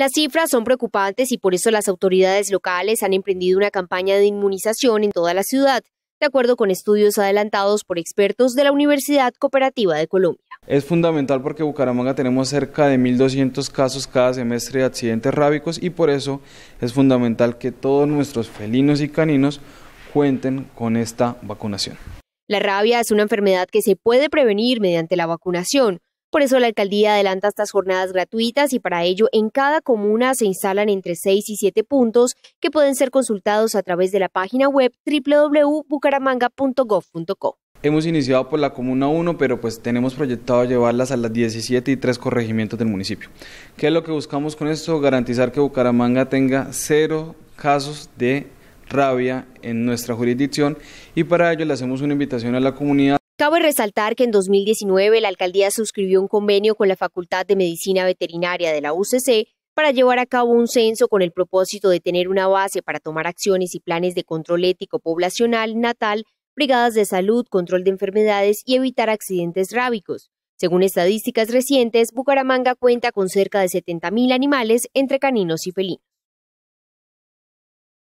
Las cifras son preocupantes y por eso las autoridades locales han emprendido una campaña de inmunización en toda la ciudad, de acuerdo con estudios adelantados por expertos de la Universidad Cooperativa de Colombia. Es fundamental porque en Bucaramanga tenemos cerca de 1.200 casos cada semestre de accidentes rábicos y por eso es fundamental que todos nuestros felinos y caninos cuenten con esta vacunación. La rabia es una enfermedad que se puede prevenir mediante la vacunación. Por eso la alcaldía adelanta estas jornadas gratuitas y para ello en cada comuna se instalan entre 6 y 7 puntos que pueden ser consultados a través de la página web www.bucaramanga.gov.co. Hemos iniciado por la Comuna 1, pero pues tenemos proyectado llevarlas a las 17 y tres corregimientos del municipio. ¿Qué es lo que buscamos con esto? Garantizar que Bucaramanga tenga cero casos de rabia en nuestra jurisdicción y para ello le hacemos una invitación a la comunidad Cabe resaltar que en 2019 la alcaldía suscribió un convenio con la Facultad de Medicina Veterinaria de la UCC para llevar a cabo un censo con el propósito de tener una base para tomar acciones y planes de control ético poblacional natal, brigadas de salud, control de enfermedades y evitar accidentes rábicos. Según estadísticas recientes, Bucaramanga cuenta con cerca de 70.000 animales entre caninos y felinos.